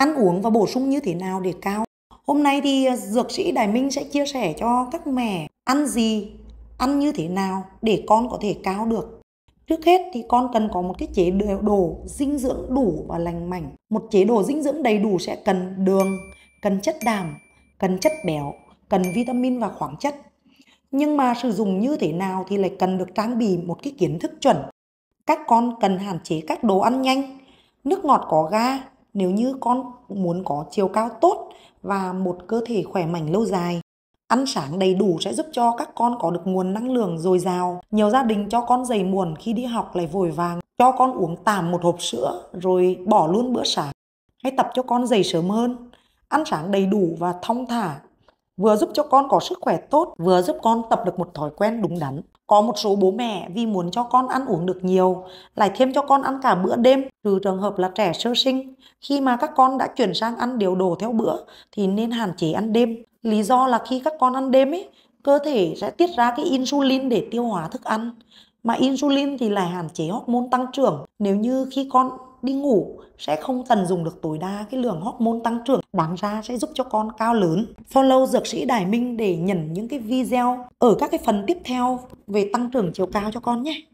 ăn uống và bổ sung như thế nào để cao. Hôm nay thì à, dược sĩ Đài Minh sẽ chia sẻ cho các mẹ ăn gì, ăn như thế nào để con có thể cao được. Trước hết thì con cần có một cái chế độ dinh dưỡng đủ và lành mạnh. Một chế độ dinh dưỡng đầy đủ sẽ cần đường, cần chất đạm, cần chất béo, cần vitamin và khoáng chất. Nhưng mà sử dụng như thế nào thì lại cần được trang bị một cái kiến thức chuẩn. Các con cần hạn chế các đồ ăn nhanh, nước ngọt có ga, nếu như con muốn có chiều cao tốt và một cơ thể khỏe mạnh lâu dài ăn sáng đầy đủ sẽ giúp cho các con có được nguồn năng lượng dồi dào nhiều gia đình cho con dậy muộn khi đi học lại vội vàng cho con uống tạm một hộp sữa rồi bỏ luôn bữa sáng hay tập cho con dậy sớm hơn ăn sáng đầy đủ và thong thả vừa giúp cho con có sức khỏe tốt, vừa giúp con tập được một thói quen đúng đắn. Có một số bố mẹ vì muốn cho con ăn uống được nhiều, lại thêm cho con ăn cả bữa đêm, trừ trường hợp là trẻ sơ sinh. Khi mà các con đã chuyển sang ăn điều đồ theo bữa thì nên hạn chế ăn đêm. Lý do là khi các con ăn đêm ấy, cơ thể sẽ tiết ra cái insulin để tiêu hóa thức ăn. Mà insulin thì lại hạn chế hormone tăng trưởng. Nếu như khi con đi ngủ sẽ không tận dụng được tối đa cái lượng hormone tăng trưởng đáng ra sẽ giúp cho con cao lớn. Follow dược sĩ Đài Minh để nhận những cái video ở các cái phần tiếp theo về tăng trưởng chiều cao cho con nhé.